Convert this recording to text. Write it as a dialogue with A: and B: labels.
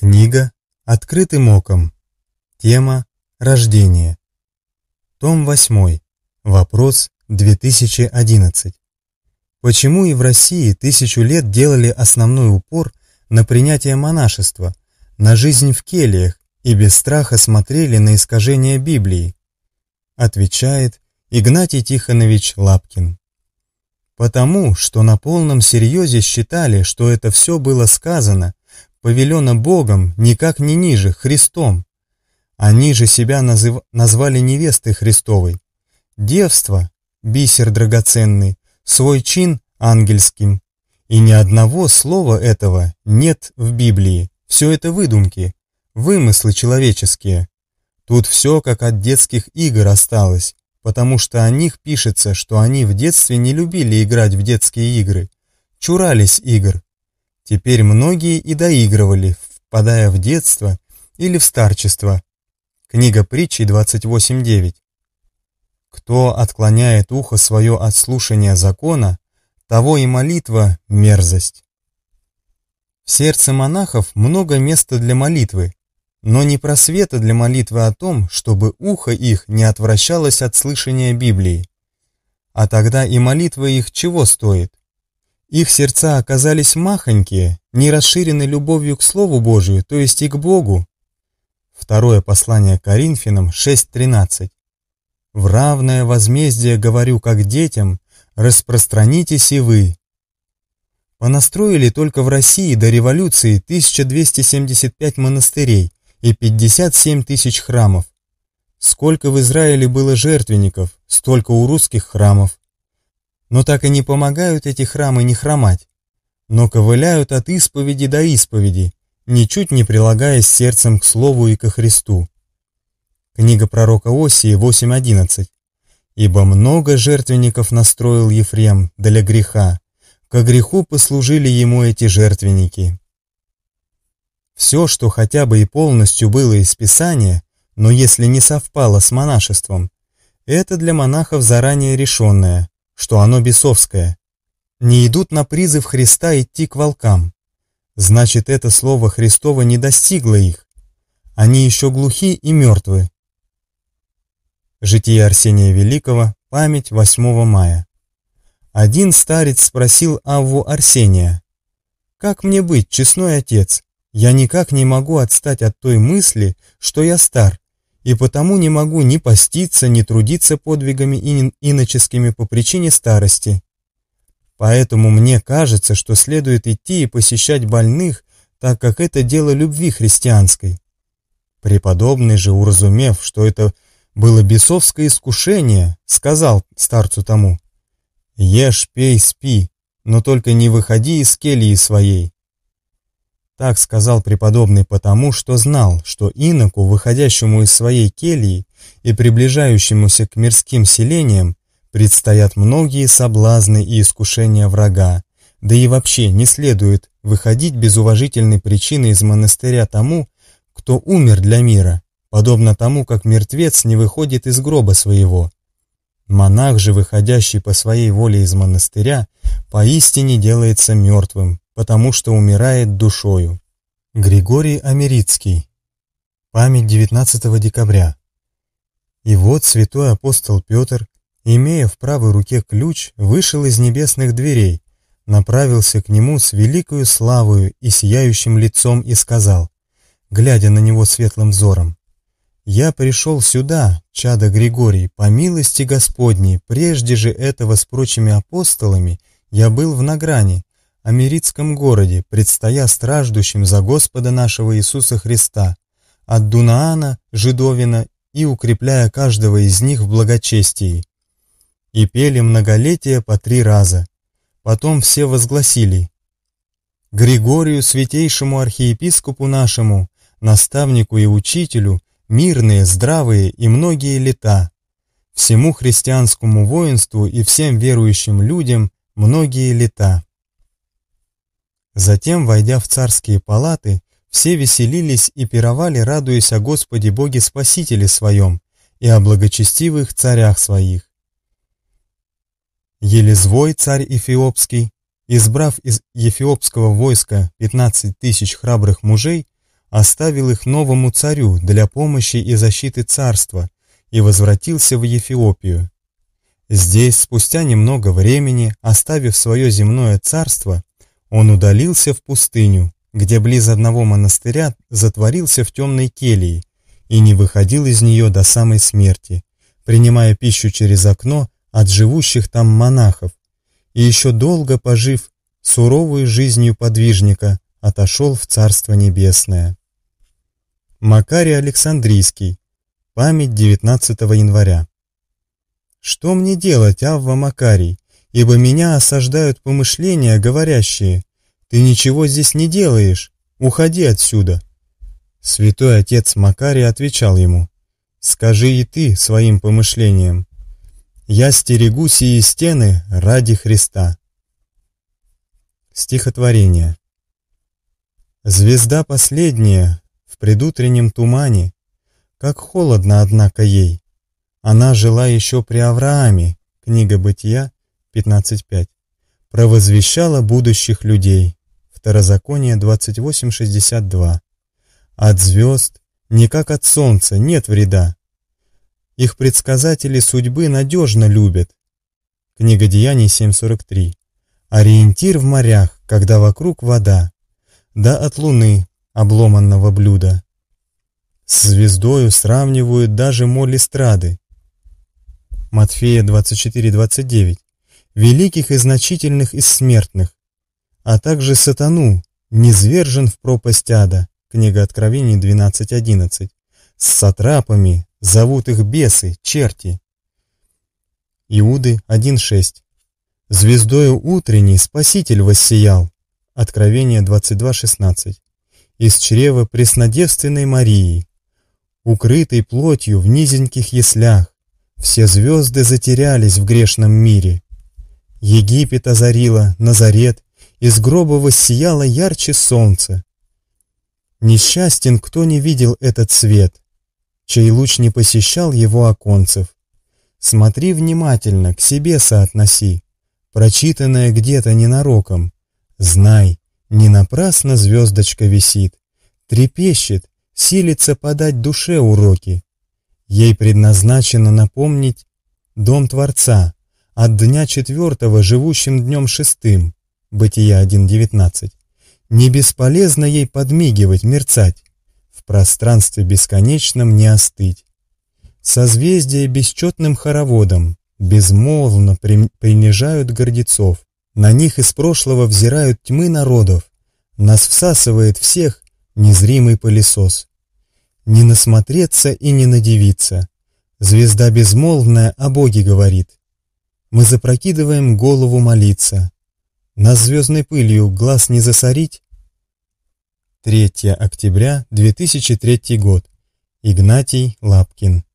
A: Книга «Открытым оком». Тема «Рождение». Том 8. Вопрос 2011. Почему и в России тысячу лет делали основной упор на принятие монашества, на жизнь в кельях и без страха смотрели на искажение Библии? Отвечает Игнатий Тихонович Лапкин. Потому что на полном серьезе считали, что это все было сказано повелено Богом никак не ниже, Христом. Они же себя назыв... назвали невестой Христовой. Девство – бисер драгоценный, свой чин – ангельским. И ни одного слова этого нет в Библии. Все это выдумки, вымыслы человеческие. Тут все как от детских игр осталось, потому что о них пишется, что они в детстве не любили играть в детские игры, чурались игр, Теперь многие и доигрывали, впадая в детство или в старчество. Книга притчи 28.9. Кто отклоняет ухо свое от слушания закона, того и молитва – мерзость. В сердце монахов много места для молитвы, но не просвета для молитвы о том, чтобы ухо их не отвращалось от слышания Библии. А тогда и молитва их чего стоит? Их сердца оказались махонькие, не расширены любовью к Слову Божию, то есть и к Богу. Второе послание Коринфянам 6.13. «В равное возмездие говорю как детям, распространитесь и вы». Понастроили только в России до революции 1275 монастырей и 57 тысяч храмов. Сколько в Израиле было жертвенников, столько у русских храмов но так и не помогают эти храмы не хромать, но ковыляют от исповеди до исповеди, ничуть не прилагаясь сердцем к Слову и ко Христу. Книга пророка Осии 8.11 «Ибо много жертвенников настроил Ефрем для греха, ко греху послужили ему эти жертвенники». Все, что хотя бы и полностью было из Писания, но если не совпало с монашеством, это для монахов заранее решенное, что оно бесовское. Не идут на призыв Христа идти к волкам. Значит, это слово Христово не достигло их. Они еще глухи и мертвы. Житие Арсения Великого, память 8 мая. Один старец спросил Авву Арсения, «Как мне быть, честной отец? Я никак не могу отстать от той мысли, что я стар, и потому не могу ни поститься, ни трудиться подвигами иноческими по причине старости. Поэтому мне кажется, что следует идти и посещать больных, так как это дело любви христианской. Преподобный же, уразумев, что это было бесовское искушение, сказал старцу тому, «Ешь, пей, спи, но только не выходи из кельи своей, так сказал преподобный потому, что знал, что иноку, выходящему из своей кельи и приближающемуся к мирским селениям, предстоят многие соблазны и искушения врага, да и вообще не следует выходить без уважительной причины из монастыря тому, кто умер для мира, подобно тому, как мертвец не выходит из гроба своего. Монах же, выходящий по своей воле из монастыря, поистине делается мертвым, потому что умирает душою. Григорий Америцкий. Память 19 декабря. И вот святой апостол Петр, имея в правой руке ключ, вышел из небесных дверей, направился к нему с великою славою и сияющим лицом и сказал, глядя на него светлым взором, «Я пришел сюда, чадо Григорий, по милости Господней, прежде же этого с прочими апостолами я был в награне, Америтском городе, предстоя страждущим за Господа нашего Иисуса Христа, от Дунаана, Жидовина и укрепляя каждого из них в благочестии. И пели многолетие по три раза. Потом все возгласили «Григорию, святейшему архиепископу нашему, наставнику и учителю, мирные, здравые и многие лета, всему христианскому воинству и всем верующим людям многие лета». Затем, войдя в царские палаты, все веселились и пировали, радуясь о Господе Боге Спасителе своем и о благочестивых царях своих. Елизвой, царь Эфиопский, избрав из эфиопского войска 15 тысяч храбрых мужей, оставил их новому царю для помощи и защиты царства и возвратился в Ефиопию. Здесь, спустя немного времени, оставив свое земное царство, он удалился в пустыню, где близ одного монастыря затворился в темной келии и не выходил из нее до самой смерти, принимая пищу через окно от живущих там монахов, и еще долго пожив суровую жизнью подвижника, отошел в Царство Небесное. Макарий Александрийский. Память 19 января. «Что мне делать, Авва Макарий? ибо меня осаждают помышления, говорящие «Ты ничего здесь не делаешь, уходи отсюда». Святой отец Макарий отвечал ему «Скажи и ты своим помышлениям, я стерегу сии стены ради Христа». Стихотворение Звезда последняя в предутреннем тумане, как холодно, однако, ей. Она жила еще при Аврааме, книга Бытия, 15.5 провозвещала будущих людей. Второзаконие 28.62 От звезд, не как от солнца, нет вреда. Их предсказатели судьбы надежно любят. Книга Деяний 7.43 Ориентир в морях, когда вокруг вода. Да от луны, обломанного блюда. С звездою сравнивают даже моли страды Матфея 24.29 великих и значительных из смертных, а также сатану, низвержен в пропасть ада, книга Откровений 12.11, с сатрапами, зовут их бесы, черти. Иуды 1.6. Звездою утренней Спаситель воссиял, Откровение 22.16, из чрева преснодевственной Марии, укрытой плотью в низеньких яслях, все звезды затерялись в грешном мире, Египет озарила, Назарет, из гроба воссияло ярче солнце. Несчастен, кто не видел этот свет, чей луч не посещал его оконцев. Смотри внимательно, к себе соотноси, прочитанное где-то ненароком. Знай, не напрасно звездочка висит, трепещет, силится подать душе уроки. Ей предназначено напомнить дом Творца, от дня четвертого, живущим днем шестым, Бытия 1.19, не бесполезно ей подмигивать, мерцать, в пространстве бесконечном не остыть. Созвездия бесчетным хороводом безмолвно при... принижают гордецов, на них из прошлого взирают тьмы народов, нас всасывает всех незримый пылесос. Не насмотреться и не надевиться. Звезда безмолвная о Боге говорит. Мы запрокидываем голову молиться. Нас звездной пылью глаз не засорить. 3 октября 2003 год. Игнатий Лапкин